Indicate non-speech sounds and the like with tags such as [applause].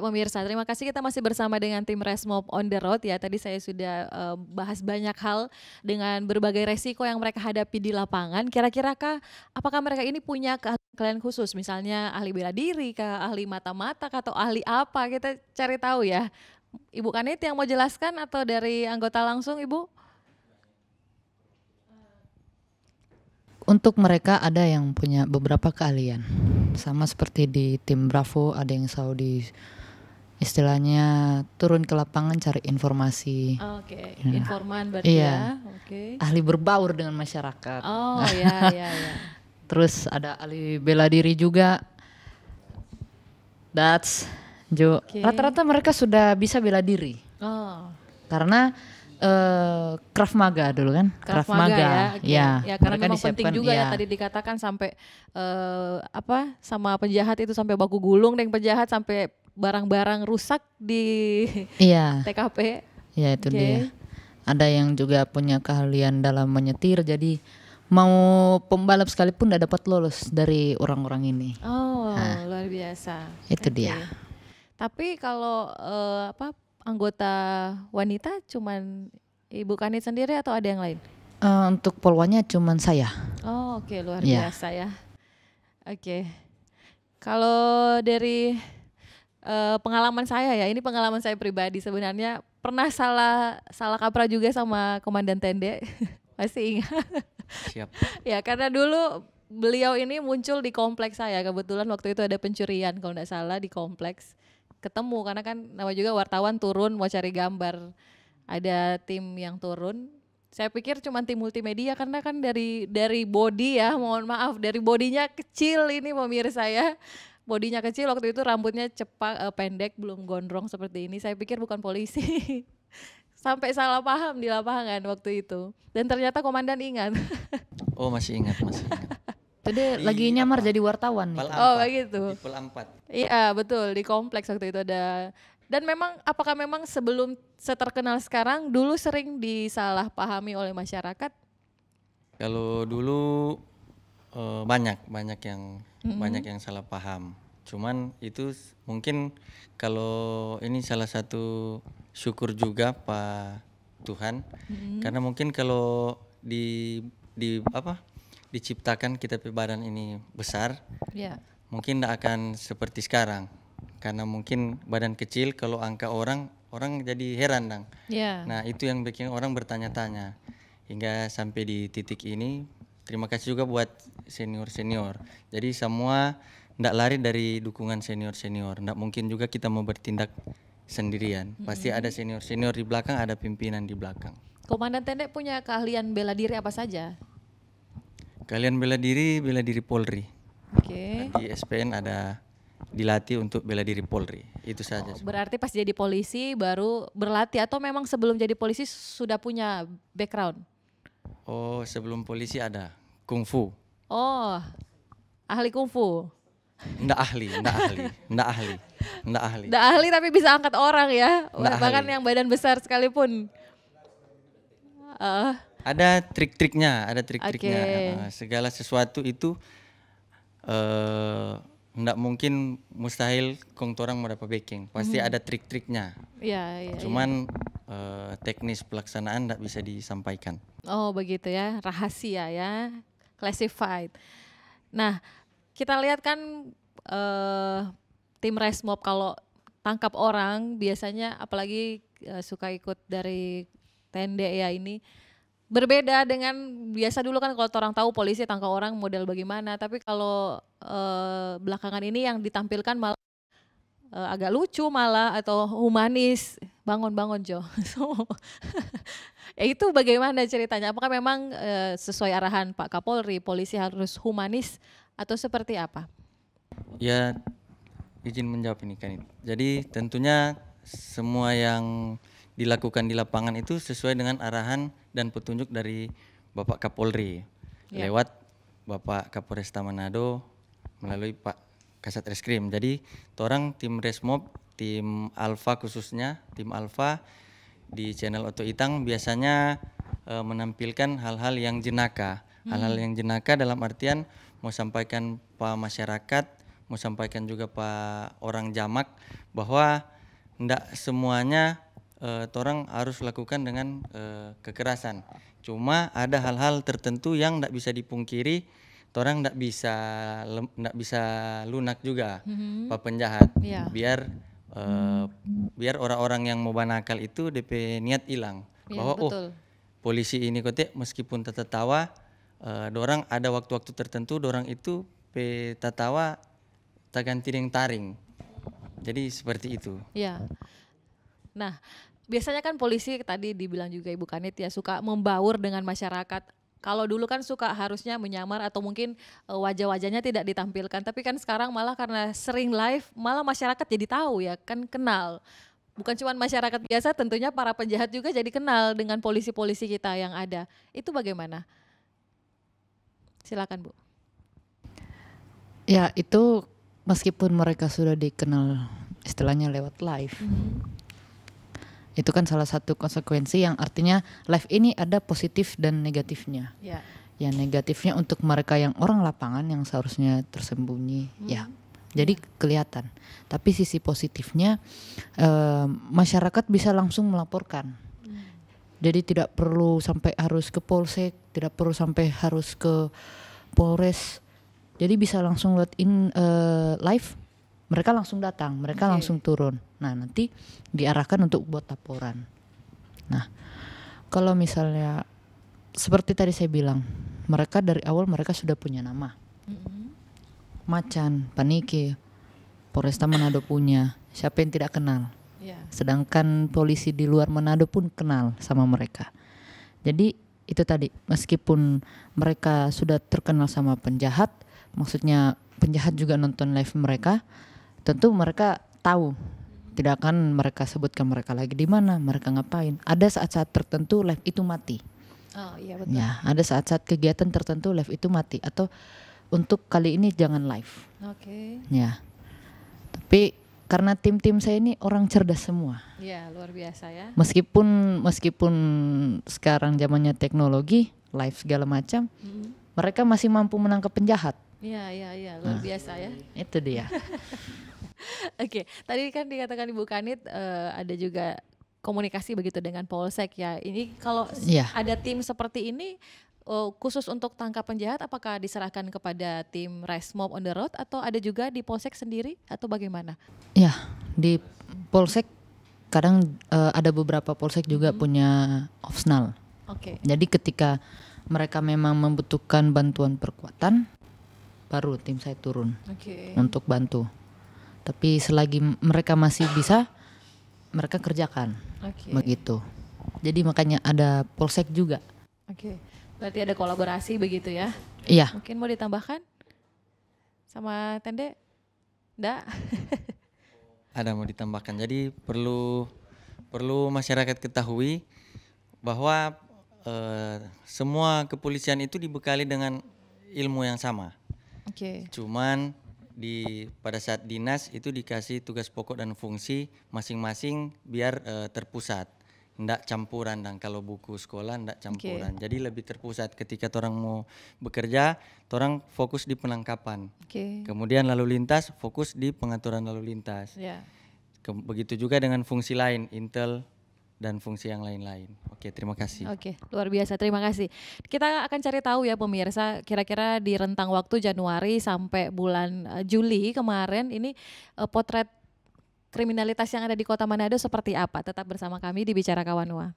pemirsa, terima kasih kita masih bersama dengan tim Resmob on the road ya. Tadi saya sudah uh, bahas banyak hal dengan berbagai resiko yang mereka hadapi di lapangan. Kira-kira kah apakah mereka ini punya keahlian khusus misalnya ahli bela diri kah, ahli mata-mata atau ahli apa? Kita cari tahu ya. Ibu Kanit yang mau jelaskan atau dari anggota langsung Ibu? Untuk mereka ada yang punya beberapa keahlian. Sama seperti di tim Bravo ada yang Saudi istilahnya turun ke lapangan cari informasi. Oke, okay. Iya. nah, informan berarti iya. ya. Oke. Okay. Ahli berbaur dengan masyarakat. Oh, iya [laughs] iya iya. Terus ada ahli bela diri juga. That's Jo. Okay. Rata-rata mereka sudah bisa bela diri. Oh. Karena uh, Krav Maga dulu kan? Craft Maga, Maga ya. Okay. Ya, ya karena memang penting juga ya. ya tadi dikatakan sampai uh, apa sama penjahat itu sampai baku gulung dan penjahat sampai barang-barang rusak di iya. [laughs] TKP. Iya itu okay. dia. Ada yang juga punya keahlian dalam menyetir jadi mau pembalap sekalipun tidak dapat lolos dari orang-orang ini. Oh, nah, luar biasa. Itu okay. dia. Tapi kalau uh, apa anggota wanita cuman Ibu Kanit sendiri atau ada yang lain? Uh, untuk polwanya cuman saya. Oh, oke okay, luar yeah. biasa ya. Oke. Okay. Kalau dari uh, pengalaman saya ya ini pengalaman saya pribadi sebenarnya pernah salah salah kaprah juga sama komandan tende [laughs] masih ingat siap ya karena dulu beliau ini muncul di kompleks saya kebetulan waktu itu ada pencurian kalau tidak salah di kompleks ketemu karena kan nama juga wartawan turun mau cari gambar ada tim yang turun saya pikir cuma tim multimedia karena kan dari dari body ya mohon maaf dari bodinya kecil ini pemirsa saya bodinya kecil waktu itu rambutnya cepat uh, eh, pendek belum gondrong seperti ini saya pikir bukan polisi [laughs] sampai salah paham di lapangan waktu itu dan ternyata komandan ingat [laughs] oh masih ingat masih ingat jadi lagi nyamar jadi wartawan nih. Oh begitu. Di Iya betul di kompleks waktu itu ada dan memang apakah memang sebelum seterkenal sekarang dulu sering disalahpahami oleh masyarakat? Kalau dulu uh, banyak banyak yang mm-hmm. banyak yang salah paham cuman itu mungkin kalau ini salah satu syukur juga pak Tuhan mm-hmm. karena mungkin kalau di di apa diciptakan kita badan ini besar yeah. mungkin tidak akan seperti sekarang karena mungkin badan kecil kalau angka orang orang jadi heran dong yeah. nah itu yang bikin orang bertanya-tanya hingga sampai di titik ini terima kasih juga buat senior senior jadi semua tidak lari dari dukungan senior senior Tidak mungkin juga kita mau bertindak sendirian pasti ada senior senior di belakang ada pimpinan di belakang komandan tendek punya keahlian bela diri apa saja keahlian bela diri bela diri polri oke okay. di SPN ada dilatih untuk bela diri Polri. Itu saja. Oh, berarti pas jadi polisi baru berlatih atau memang sebelum jadi polisi sudah punya background? Oh, sebelum polisi ada kungfu. Oh, ahli kungfu. Nggak ahli, nggak ahli, nggak ahli, nggak ahli. Nggak ahli tapi bisa angkat orang ya, nggak bahkan ahli. yang badan besar sekalipun. Uh. Ada trik-triknya, ada trik-triknya. Okay. segala sesuatu itu uh, nggak mungkin mustahil kong torang mau dapat backing pasti -hmm. ada trik-triknya Iya, iya, iya. cuman ya. Uh, teknis pelaksanaan nggak bisa disampaikan oh begitu ya rahasia ya classified nah kita lihat kan uh, tim resmob kalau tangkap orang biasanya apalagi uh, suka ikut dari tende ya ini berbeda dengan biasa dulu kan kalau orang tahu polisi tangkap orang model bagaimana tapi kalau uh, belakangan ini yang ditampilkan malah uh, agak lucu malah atau humanis bangun-bangun Jo so, [laughs] ya itu bagaimana ceritanya apakah memang uh, sesuai arahan Pak Kapolri polisi harus humanis atau seperti apa ya izin menjawab ini kan jadi tentunya semua yang dilakukan di lapangan itu sesuai dengan arahan dan petunjuk dari Bapak Kapolri yeah. lewat Bapak Kapolresta Manado melalui Pak Kasat Reskrim. Jadi, orang tim Resmob, tim Alfa khususnya, tim Alfa di channel Oto Itang biasanya e, menampilkan hal-hal yang jenaka. Hmm. Hal-hal hmm. yang jenaka dalam artian mau sampaikan Pak masyarakat, mau sampaikan juga Pak orang jamak bahwa tidak semuanya uh, eh, orang harus lakukan dengan uh, kekerasan. Cuma ada hal-hal tertentu yang tidak bisa dipungkiri, orang tidak bisa tidak bisa lunak juga mm-hmm. pak penjahat. Yeah. Biar uh, biar orang-orang yang mau banakal itu DP niat hilang yeah, bahwa oh, betul. oh polisi ini kote meskipun tertawa, uh, dorang ada waktu-waktu tertentu dorang itu pe tertawa tak tiring taring. Jadi seperti itu. Ya. Nah, biasanya kan polisi tadi dibilang juga Ibu Kanit ya suka membaur dengan masyarakat kalau dulu kan suka harusnya menyamar atau mungkin e, wajah-wajahnya tidak ditampilkan tapi kan sekarang malah karena sering live malah masyarakat jadi tahu ya kan kenal bukan cuma masyarakat biasa tentunya para penjahat juga jadi kenal dengan polisi-polisi kita yang ada itu bagaimana silakan bu ya itu meskipun mereka sudah dikenal istilahnya lewat live mm -hmm itu kan salah satu konsekuensi yang artinya live ini ada positif dan negatifnya ya, ya negatifnya untuk mereka yang orang lapangan yang seharusnya tersembunyi hmm. ya jadi kelihatan tapi sisi positifnya eh, masyarakat bisa langsung melaporkan hmm. jadi tidak perlu sampai harus ke polsek tidak perlu sampai harus ke polres jadi bisa langsung lewat in uh, live mereka langsung datang, mereka okay. langsung turun. Nah, nanti diarahkan untuk buat laporan. Nah, kalau misalnya seperti tadi saya bilang, mereka dari awal mereka sudah punya nama. Mm-hmm. Macan, Paniki, Polresta Manado punya. Siapa yang tidak kenal? Ya. Sedangkan polisi di luar Manado pun kenal sama mereka. Jadi itu tadi, meskipun mereka sudah terkenal sama penjahat, maksudnya penjahat juga nonton live mereka, tentu mereka tahu tidak akan mereka sebutkan mereka lagi di mana mereka ngapain ada saat-saat tertentu live itu mati oh, iya betul. ya ada saat-saat kegiatan tertentu live itu mati atau untuk kali ini jangan live oke okay. ya tapi karena tim-tim saya ini orang cerdas semua. ya luar biasa ya. Meskipun meskipun sekarang zamannya teknologi, live segala macam, hmm. mereka masih mampu menangkap penjahat. Iya, iya, iya, luar nah, biasa ya. Itu dia. [laughs] Oke, okay. tadi kan dikatakan Ibu Kanit uh, ada juga komunikasi begitu dengan Polsek ya. Ini kalau yeah. ada tim seperti ini uh, khusus untuk tangkap penjahat apakah diserahkan kepada tim Resmob on the road atau ada juga di Polsek sendiri atau bagaimana? Ya, yeah, di Polsek kadang uh, ada beberapa Polsek juga hmm. punya opsional. Oke. Okay. Jadi ketika mereka memang membutuhkan bantuan perkuatan baru tim saya turun okay. untuk bantu tapi selagi mereka masih bisa mereka kerjakan okay. begitu jadi makanya ada polsek juga oke okay. berarti ada kolaborasi begitu ya iya mungkin mau ditambahkan sama tende enggak [laughs] ada mau ditambahkan jadi perlu perlu masyarakat ketahui bahwa e, semua kepolisian itu dibekali dengan ilmu yang sama okay. cuman di pada saat dinas itu dikasih tugas pokok dan fungsi masing-masing biar uh, terpusat ndak campuran dan kalau buku sekolah ndak campuran okay. jadi lebih terpusat ketika orang mau bekerja orang fokus di penangkapan okay. kemudian lalu lintas fokus di pengaturan lalu lintas yeah. Ya. begitu juga dengan fungsi lain intel dan fungsi yang lain-lain. Oke, terima kasih. Oke, luar biasa. Terima kasih. Kita akan cari tahu ya pemirsa, kira-kira di rentang waktu Januari sampai bulan eh, Juli kemarin ini eh, potret kriminalitas yang ada di Kota Manado seperti apa? Tetap bersama kami di Bicara Kawanua.